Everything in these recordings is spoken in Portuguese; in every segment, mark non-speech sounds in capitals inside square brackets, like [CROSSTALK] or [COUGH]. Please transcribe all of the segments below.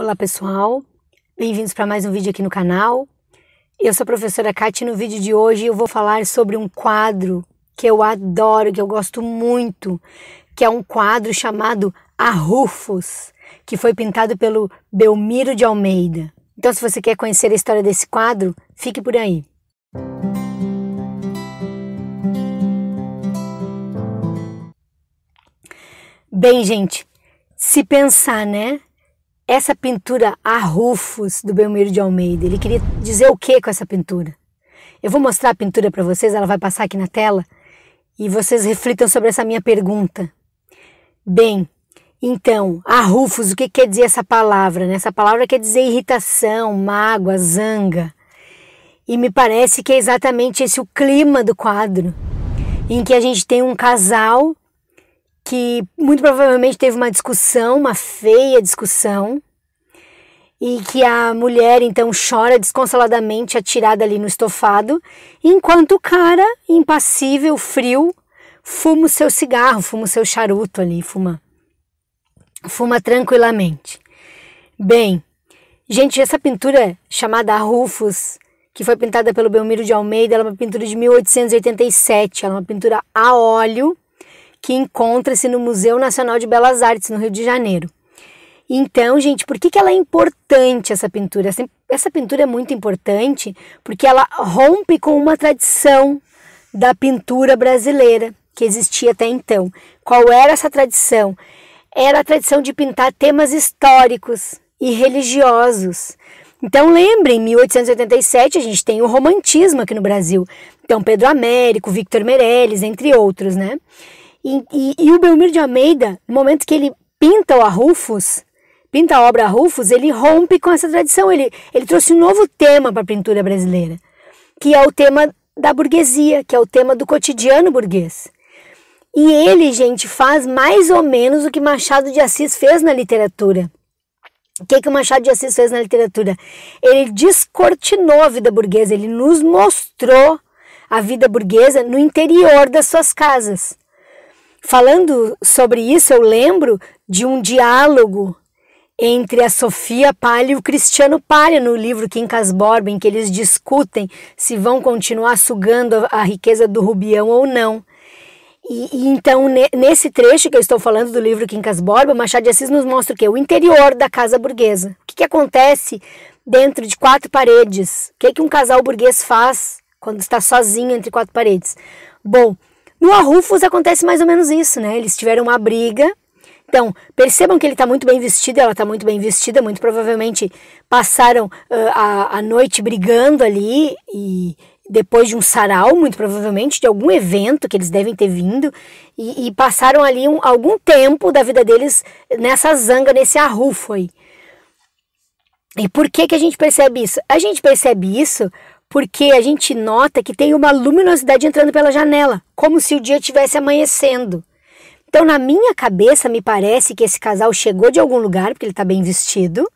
Olá pessoal, bem-vindos para mais um vídeo aqui no canal. Eu sou a professora Kátia e no vídeo de hoje eu vou falar sobre um quadro que eu adoro, que eu gosto muito, que é um quadro chamado Arrufos, que foi pintado pelo Belmiro de Almeida. Então, se você quer conhecer a história desse quadro, fique por aí. Bem, gente, se pensar, né? Essa pintura a do Belmiro de Almeida, ele queria dizer o que com essa pintura? Eu vou mostrar a pintura para vocês, ela vai passar aqui na tela e vocês reflitam sobre essa minha pergunta. Bem, então, a o que quer dizer essa palavra? Né? Essa palavra quer dizer irritação, mágoa, zanga. E me parece que é exatamente esse o clima do quadro, em que a gente tem um casal que muito provavelmente teve uma discussão, uma feia discussão, e que a mulher então chora desconsoladamente atirada ali no estofado, enquanto o cara, impassível, frio, fuma o seu cigarro, fuma o seu charuto ali, fuma. Fuma tranquilamente. Bem, gente, essa pintura chamada Rufus, que foi pintada pelo Belmiro de Almeida, ela é uma pintura de 1887, ela é uma pintura a óleo que encontra-se no Museu Nacional de Belas Artes, no Rio de Janeiro. Então, gente, por que, que ela é importante, essa pintura? Essa, essa pintura é muito importante porque ela rompe com uma tradição da pintura brasileira que existia até então. Qual era essa tradição? Era a tradição de pintar temas históricos e religiosos. Então, lembre, em 1887 a gente tem o romantismo aqui no Brasil. Então, Pedro Américo, Victor Meirelles, entre outros, né? E, e, e o Belmiro de Almeida, no momento que ele pinta o Arrufos, pinta a obra Arrufos, ele rompe com essa tradição. Ele, ele trouxe um novo tema para a pintura brasileira, que é o tema da burguesia, que é o tema do cotidiano burguês. E ele, gente, faz mais ou menos o que Machado de Assis fez na literatura. O que, que o Machado de Assis fez na literatura? Ele descortinou a vida burguesa, ele nos mostrou a vida burguesa no interior das suas casas. Falando sobre isso, eu lembro de um diálogo entre a Sofia Palha e o Cristiano Palha no livro Quincas Borba, em que eles discutem se vão continuar sugando a, riqueza do Rubião ou não. E, e então, ne, nesse trecho que eu estou falando do livro Quincas Borba, Machado de Assis nos mostra o que? O interior da casa burguesa. O que, que acontece dentro de quatro paredes? O que, que um casal burguês faz quando está sozinho entre quatro paredes? Bom, no Arrufos acontece mais ou menos isso, né? Eles tiveram uma briga. Então, percebam que ele está muito bem vestido, ela está muito bem vestida, muito provavelmente passaram uh, a, a noite brigando ali e depois de um sarau, muito provavelmente, de algum evento que eles devem ter vindo, e, e passaram ali um, algum tempo da vida deles nessa zanga, nesse arrufo aí. E por que, que a gente percebe isso? A gente percebe isso porque a gente nota que tem uma luminosidade entrando pela janela, como se o dia estivesse amanhecendo. Então, na minha cabeça, me parece que esse casal chegou de algum lugar, porque ele está bem vestido,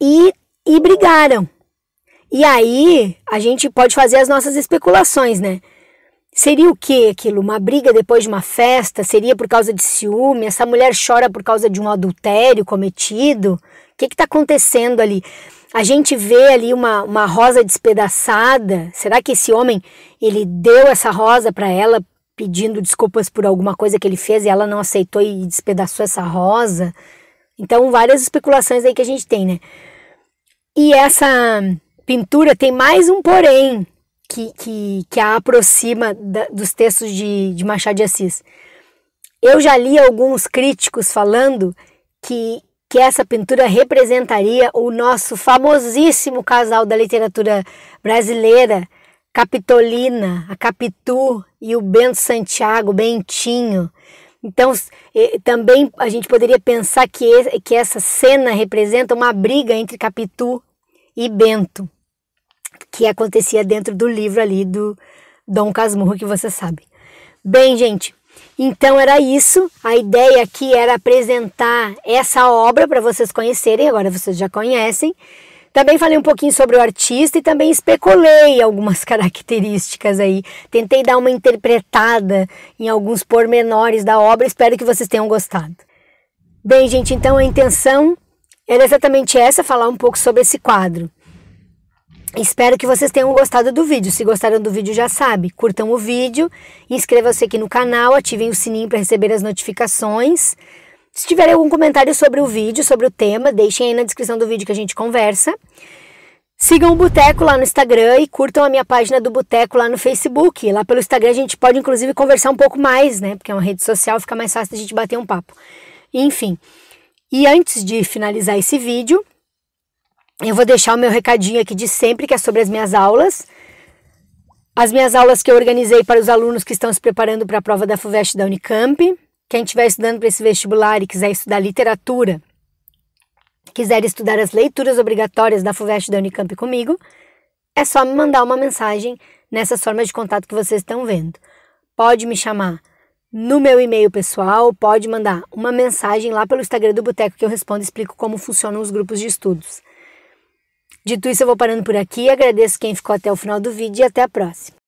e, e brigaram. E aí, a gente pode fazer as nossas especulações, né? Seria o que aquilo? Uma briga depois de uma festa? Seria por causa de ciúme? Essa mulher chora por causa de um adultério cometido? O que está acontecendo ali? a gente vê ali uma, uma rosa despedaçada. Será que esse homem ele deu essa rosa para ela pedindo desculpas por alguma coisa que ele fez e ela não aceitou e despedaçou essa rosa? Então várias especulações aí que a gente tem, né? E essa pintura tem mais um porém que, que, que a aproxima da, dos textos de, de Machado de Assis. Eu já li alguns críticos falando que que essa pintura representaria o nosso famosíssimo casal da literatura brasileira, Capitolina, a Capitu e o Bento Santiago, Bentinho. Então, também a gente poderia pensar que, que essa cena representa uma briga entre Capitu e Bento, que acontecia dentro do livro ali do Dom Casmurro, que você sabe. Bem, gente, então era isso. A ideia aqui era apresentar essa obra para vocês conhecerem, agora vocês já conhecem. Também falei um pouquinho sobre o artista e também especulei algumas [LAUGHS] características aí. Tentei dar uma interpretada em alguns pormenores da obra, espero que vocês tenham gostado. Bem, gente, então a intenção era exatamente essa, falar um pouco sobre esse quadro. Espero que vocês tenham gostado do vídeo. Se gostaram do vídeo, já sabe, curtam o vídeo, inscrevam-se aqui no canal, ativem o sininho para receber as notificações. Se tiverem algum comentário sobre o vídeo, sobre o tema, deixem aí na descrição do vídeo que a gente conversa. Sigam o Boteco lá no Instagram e curtam a minha página do Boteco lá no Facebook. Lá pelo Instagram a gente pode, inclusive, conversar um pouco mais, né? Porque é uma rede social, fica mais fácil a gente bater um papo. Enfim. E antes de finalizar esse vídeo, eu vou deixar o meu recadinho aqui de sempre, que é sobre as minhas aulas. As minhas aulas que eu organizei para os alunos que estão se preparando para a prova da FUVEST da Unicamp. Quem estiver estudando para esse vestibular e quiser estudar literatura, quiser estudar as leituras obrigatórias da FUVEST da Unicamp comigo, é só me mandar uma mensagem nessas formas de contato que vocês estão vendo. Pode me chamar no meu e-mail pessoal, pode mandar uma mensagem lá pelo Instagram do Boteco que eu respondo e explico como funcionam os grupos de estudos. Dito isso, eu vou parando por aqui. Agradeço quem ficou até o final do vídeo e até a próxima.